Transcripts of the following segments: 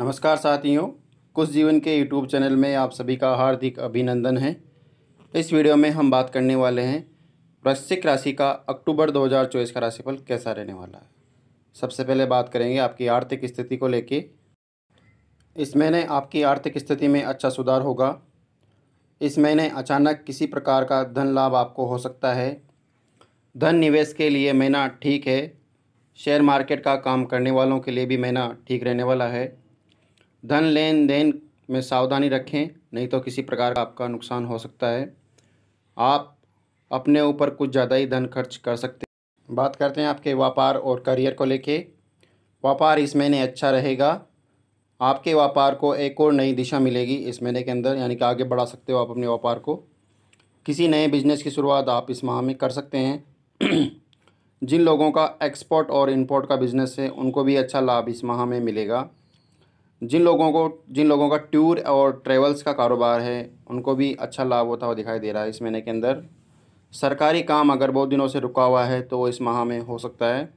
नमस्कार साथियों कुछ जीवन के यूट्यूब चैनल में आप सभी का हार्दिक अभिनंदन है इस वीडियो में हम बात करने वाले हैं वृश्चिक राशि का अक्टूबर 2024 का राशिफल कैसा रहने वाला है सबसे पहले बात करेंगे आपकी आर्थिक स्थिति को लेके इस महीने आपकी आर्थिक स्थिति में अच्छा सुधार होगा इस महीने अचानक किसी प्रकार का धन लाभ आपको हो सकता है धन निवेश के लिए महीना ठीक है शेयर मार्केट का काम करने वालों के लिए भी महीना ठीक रहने वाला है धन लेन देन में सावधानी रखें नहीं तो किसी प्रकार का आपका नुकसान हो सकता है आप अपने ऊपर कुछ ज़्यादा ही धन खर्च कर सकते हैं बात करते हैं आपके व्यापार और करियर को लेके व्यापार इस महीने अच्छा रहेगा आपके व्यापार को एक और नई दिशा मिलेगी इस महीने के अंदर यानी कि आगे बढ़ा सकते हो आप अपने व्यापार को किसी नए बिजनेस की शुरुआत आप इस माह में कर सकते हैं जिन लोगों का एक्सपोर्ट और इंपोर्ट का बिज़नेस है उनको भी अच्छा लाभ इस माह में मिलेगा जिन लोगों को जिन लोगों का टूर और ट्रेवल्स का कारोबार है उनको भी अच्छा लाभ होता हुआ दिखाई दे रहा है इस महीने के अंदर सरकारी काम अगर बहुत दिनों से रुका हुआ है तो इस माह में हो सकता है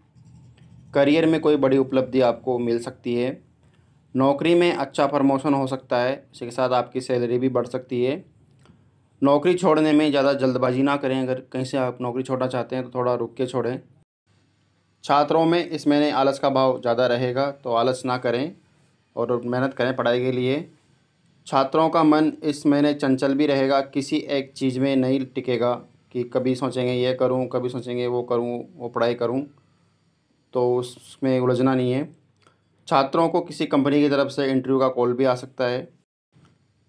करियर में कोई बड़ी उपलब्धि आपको मिल सकती है नौकरी में अच्छा प्रमोशन हो सकता है इसके साथ आपकी सैलरी भी बढ़ सकती है नौकरी छोड़ने में ज़्यादा जल्दबाजी ना करें अगर कहीं से आप नौकरी छोड़ना चाहते हैं तो थोड़ा रुक के छोड़ें छात्रों में इस महीने आलस का भाव ज़्यादा रहेगा तो आलस ना करें और मेहनत करें पढ़ाई के लिए छात्रों का मन इस महीने चंचल भी रहेगा किसी एक चीज़ में नहीं टिकेगा कि कभी सोचेंगे ये करूं कभी सोचेंगे वो करूं वो पढ़ाई करूं तो उसमें उलझना नहीं है छात्रों को किसी कंपनी की तरफ से इंटरव्यू का कॉल भी आ सकता है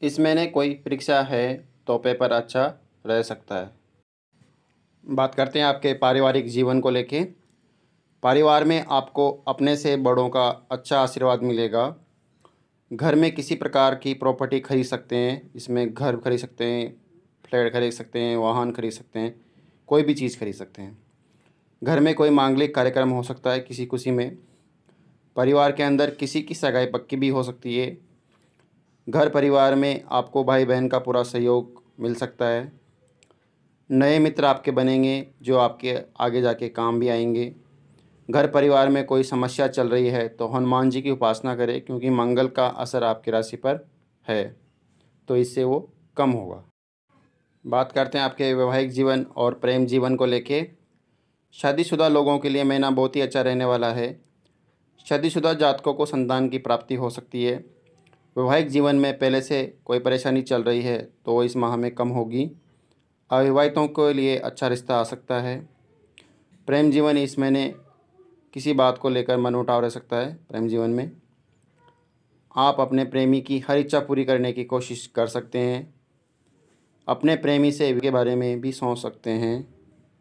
इस महीने कोई परीक्षा है तो पेपर अच्छा रह सकता है बात करते हैं आपके पारिवारिक जीवन को लेके परिवार में आपको अपने से बड़ों का अच्छा आशीर्वाद मिलेगा घर में किसी प्रकार की प्रॉपर्टी खरीद सकते हैं इसमें घर खरीद सकते हैं फ्लैट खरीद सकते हैं वाहन खरीद सकते हैं कोई भी चीज़ खरीद सकते हैं घर में कोई मांगलिक कार्यक्रम हो सकता है किसी खुशी में परिवार के अंदर किसी की सगाई पक्की भी हो सकती है घर परिवार में आपको भाई बहन का पूरा सहयोग मिल सकता है नए मित्र आपके बनेंगे जो आपके आगे जाके काम भी आएंगे घर परिवार में कोई समस्या चल रही है तो हनुमान जी की उपासना करें क्योंकि मंगल का असर आपकी राशि पर है तो इससे वो कम होगा बात करते हैं आपके वैवाहिक जीवन और प्रेम जीवन को लेके शादीशुदा लोगों के लिए महीना बहुत ही अच्छा रहने वाला है शादीशुदा जातकों को संतान की प्राप्ति हो सकती है वैवाहिक जीवन में पहले से कोई परेशानी चल रही है तो इस माह में कम होगी अविवाहितों के लिए अच्छा रिश्ता आ सकता है प्रेम जीवन इस महीने किसी बात को लेकर मन उठाव रह सकता है प्रेम जीवन में आप अपने प्रेमी की हर इच्छा पूरी करने की कोशिश कर सकते हैं अपने प्रेमी से के बारे में भी सोच सकते हैं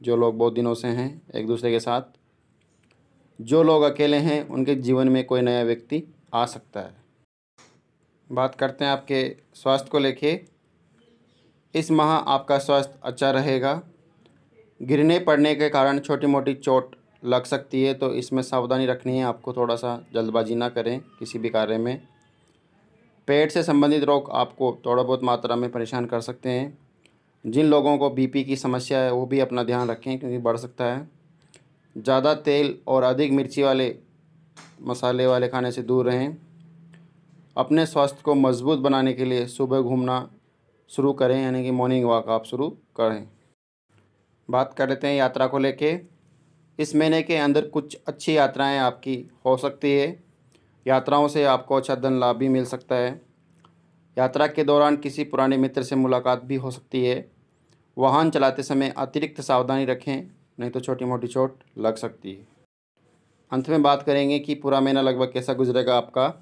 जो लोग बहुत दिनों से हैं एक दूसरे के साथ जो लोग अकेले हैं उनके जीवन में कोई नया व्यक्ति आ सकता है बात करते हैं आपके स्वास्थ्य को लेके इस माह आपका स्वास्थ्य अच्छा रहेगा गिरने पड़ने के कारण छोटी मोटी चोट लग सकती है तो इसमें सावधानी रखनी है आपको थोड़ा सा जल्दबाजी ना करें किसी भी कार्य में पेट से संबंधित रोग आपको थोड़ा बहुत मात्रा में परेशान कर सकते हैं जिन लोगों को बीपी की समस्या है वो भी अपना ध्यान रखें क्योंकि बढ़ सकता है ज़्यादा तेल और अधिक मिर्ची वाले मसाले वाले खाने से दूर रहें अपने स्वास्थ्य को मजबूत बनाने के लिए सुबह घूमना शुरू करें यानी कि मॉर्निंग वॉक आप शुरू करें बात कर लेते हैं यात्रा को लेके इस महीने के अंदर कुछ अच्छी यात्राएं आपकी हो सकती है यात्राओं से आपको अच्छा धन लाभ भी मिल सकता है यात्रा के दौरान किसी पुराने मित्र से मुलाकात भी हो सकती है वाहन चलाते समय अतिरिक्त सावधानी रखें नहीं तो छोटी मोटी चोट लग सकती है अंत में बात करेंगे कि पूरा महीना लगभग कैसा गुजरेगा आपका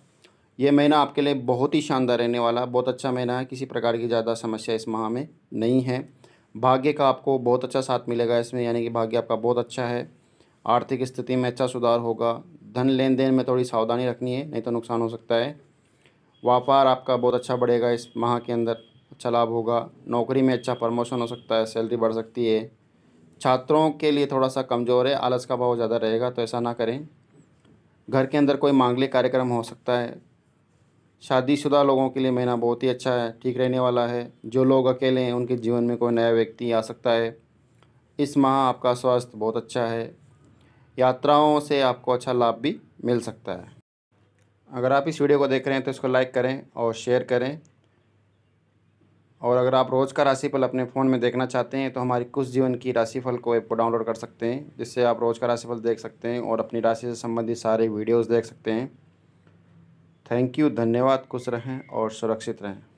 ये महीना आपके लिए बहुत ही शानदार रहने वाला बहुत अच्छा महीना है किसी प्रकार की ज़्यादा समस्या इस माह में नहीं है भाग्य का आपको बहुत अच्छा साथ मिलेगा इसमें यानी कि भाग्य आपका बहुत अच्छा है आर्थिक स्थिति में अच्छा सुधार होगा धन लेन देन में थोड़ी सावधानी रखनी है नहीं तो नुकसान हो सकता है व्यापार आपका बहुत अच्छा बढ़ेगा इस माह के अंदर अच्छा लाभ होगा नौकरी में अच्छा प्रमोशन हो सकता है सैलरी बढ़ सकती है छात्रों के लिए थोड़ा सा कमज़ोर है आलस का भाव ज़्यादा रहेगा तो ऐसा ना करें घर के अंदर कोई मांगलिक कार्यक्रम हो सकता है शादीशुदा लोगों के लिए महीना बहुत ही अच्छा है ठीक रहने वाला है जो लोग अकेले हैं उनके जीवन में कोई नया व्यक्ति आ सकता है इस माह आपका स्वास्थ्य बहुत अच्छा है यात्राओं से आपको अच्छा लाभ भी मिल सकता है अगर आप इस वीडियो को देख रहे हैं तो इसको लाइक करें और शेयर करें और अगर आप रोज़ का राशिफल अपने फ़ोन में देखना चाहते हैं तो हमारी कुछ जीवन की राशिफल को ऐप को डाउनलोड कर सकते हैं जिससे आप रोज़ का राशिफल देख सकते हैं और अपनी राशि से संबंधित सारे वीडियोज़ देख सकते हैं थैंक यू धन्यवाद खुश रहें और सुरक्षित रहें